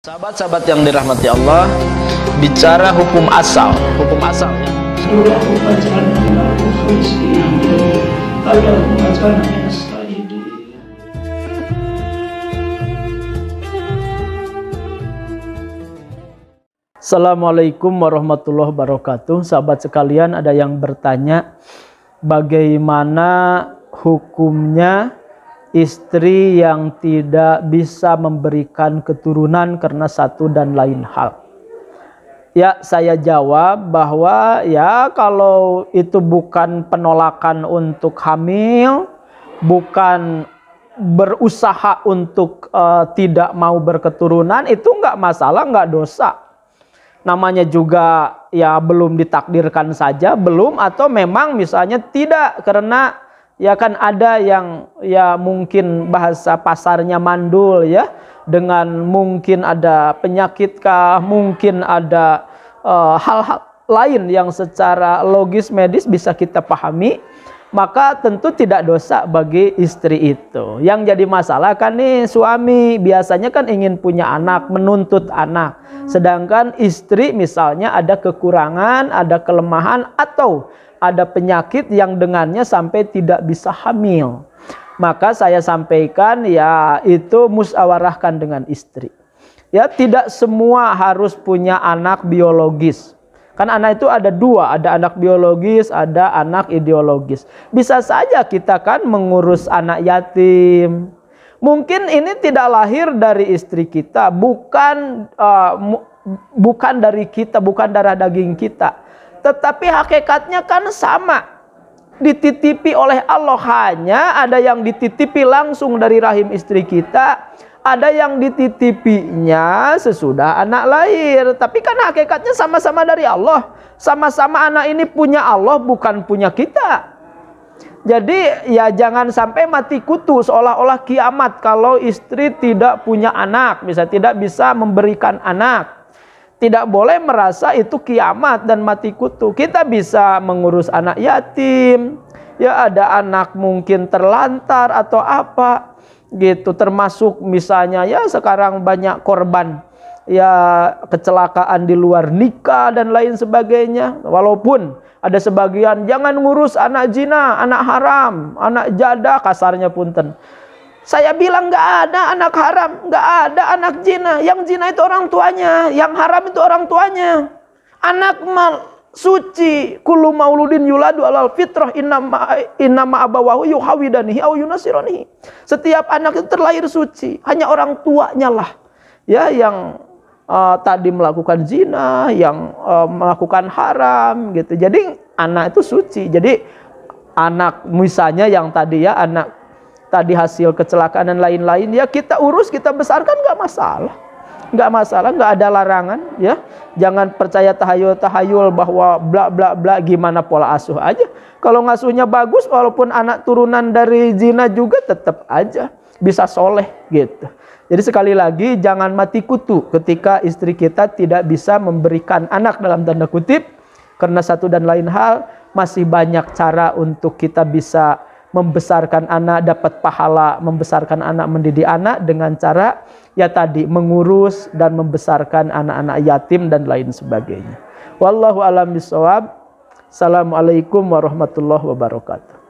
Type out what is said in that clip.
Sahabat-sahabat yang dirahmati Allah, bicara hukum asal, hukum asal. Ya. Assalamualaikum warahmatullahi wabarakatuh Sahabat sekalian ada yang bertanya Bagaimana hukumnya istri yang tidak bisa memberikan keturunan karena satu dan lain hal. Ya, saya jawab bahwa ya kalau itu bukan penolakan untuk hamil, bukan berusaha untuk uh, tidak mau berketurunan itu nggak masalah, nggak dosa. Namanya juga ya belum ditakdirkan saja, belum atau memang misalnya tidak karena ya kan ada yang ya mungkin bahasa pasarnya mandul ya dengan mungkin ada penyakit mungkin ada eh, hal-hal uh, hal -hal lain yang secara logis medis bisa kita pahami maka tentu tidak dosa bagi istri itu. Yang jadi masalah kan nih suami biasanya kan ingin punya anak, menuntut anak. Sedangkan istri misalnya ada kekurangan, ada kelemahan atau ada penyakit yang dengannya sampai tidak bisa hamil. Maka saya sampaikan ya itu musyawarahkan dengan istri. Ya tidak semua harus punya anak biologis Kan anak itu ada dua, ada anak biologis, ada anak ideologis. Bisa saja kita kan mengurus anak yatim. Mungkin ini tidak lahir dari istri kita, bukan uh, bukan dari kita, bukan darah daging kita. Tetapi hakikatnya kan sama. Dititipi oleh Allah hanya ada yang dititipi langsung dari rahim istri kita, ada yang dititipinya sesudah anak lahir. Tapi kan hakikatnya sama-sama dari Allah. Sama-sama anak ini punya Allah bukan punya kita. Jadi ya jangan sampai mati kutu seolah-olah kiamat kalau istri tidak punya anak, bisa tidak bisa memberikan anak. Tidak boleh merasa itu kiamat dan mati kutu. Kita bisa mengurus anak yatim, ya ada anak mungkin terlantar atau apa gitu termasuk misalnya ya sekarang banyak korban ya kecelakaan di luar nikah dan lain sebagainya walaupun ada sebagian jangan ngurus anak jina anak haram, anak jada kasarnya punten. Saya bilang nggak ada anak haram, nggak ada anak jina Yang jina itu orang tuanya, yang haram itu orang tuanya. Anak mal suci kullu mauludin yuladu alal fitrah inna innama abawahu yuhawidanihi aw yunasiranihi setiap anak itu terlahir suci hanya orang tuanya lah ya yang uh, tadi melakukan zina yang uh, melakukan haram gitu jadi anak itu suci jadi anak misalnya yang tadi ya anak tadi hasil kecelakaan dan lain-lain ya kita urus kita besarkan nggak masalah nggak masalah, nggak ada larangan, ya. Jangan percaya tahayul-tahayul bahwa bla bla bla gimana pola asuh aja. Kalau ngasuhnya bagus, walaupun anak turunan dari zina juga tetap aja bisa soleh gitu. Jadi sekali lagi jangan mati kutu ketika istri kita tidak bisa memberikan anak dalam tanda kutip karena satu dan lain hal masih banyak cara untuk kita bisa membesarkan anak dapat pahala membesarkan anak mendidik anak dengan cara ya tadi mengurus dan membesarkan anak-anak yatim dan lain sebagainya. Wallahu alam bisawab. Assalamualaikum warahmatullahi wabarakatuh.